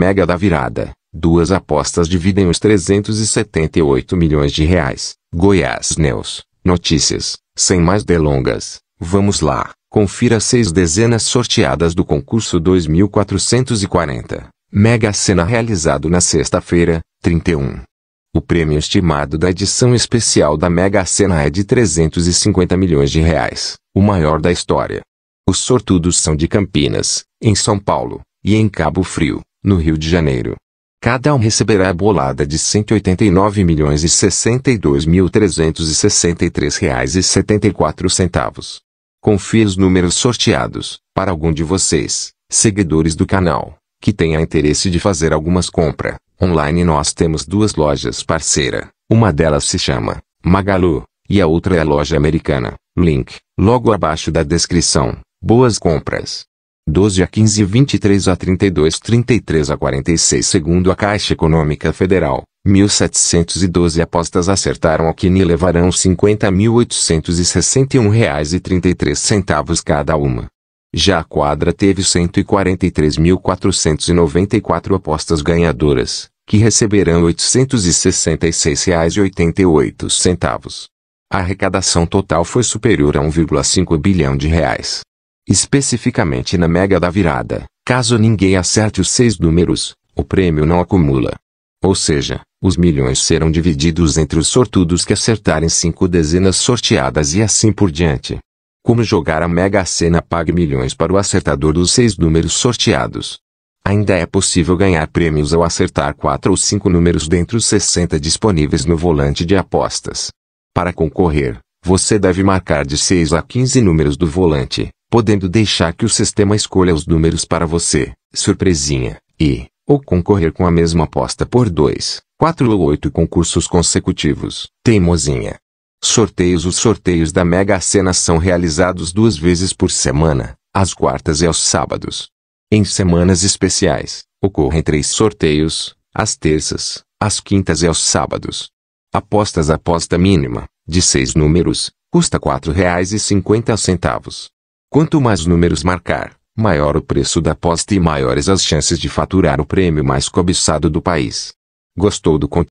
mega da virada. Duas apostas dividem os 378 milhões de reais. Goiás News. Notícias. Sem mais delongas, vamos lá. Confira seis dezenas sorteadas do concurso 2440. Mega Sena realizado na sexta-feira, 31. O prêmio estimado da edição especial da Mega Sena é de 350 milhões de reais, o maior da história. Os sortudos são de Campinas, em São Paulo, e em Cabo Frio no Rio de Janeiro. Cada um receberá a bolada de R$ 189.062.363,74. Confie os números sorteados, para algum de vocês, seguidores do canal, que tenha interesse de fazer algumas compras. Online nós temos duas lojas parceira, uma delas se chama Magalu, e a outra é a loja americana. Link, logo abaixo da descrição. Boas compras! 12 a 15, 23 a 32, 33 a 46, segundo a Caixa Econômica Federal. 1.712 apostas acertaram ao que ne levarão R$ 50.861,33 cada uma. Já a quadra teve 143.494 apostas ganhadoras, que receberão R$ 866,88. A arrecadação total foi superior a 1,5 bilhão de reais especificamente na Mega da Virada, caso ninguém acerte os seis números, o prêmio não acumula. Ou seja, os milhões serão divididos entre os sortudos que acertarem cinco dezenas sorteadas e assim por diante. Como jogar a Mega Sena pague milhões para o acertador dos seis números sorteados. Ainda é possível ganhar prêmios ao acertar quatro ou cinco números dentre os 60 disponíveis no volante de apostas. Para concorrer, você deve marcar de 6 a 15 números do volante, podendo deixar que o sistema escolha os números para você, surpresinha, e, ou concorrer com a mesma aposta por 2, 4 ou 8 concursos consecutivos, teimosinha. Sorteios Os sorteios da Mega Sena são realizados duas vezes por semana, às quartas e aos sábados. Em semanas especiais, ocorrem três sorteios, às terças, às quintas e aos sábados. Apostas Aposta mínima, de seis números, custa R$ 4,50. Quanto mais números marcar, maior o preço da aposta e maiores as chances de faturar o prêmio mais cobiçado do país. Gostou do conteúdo?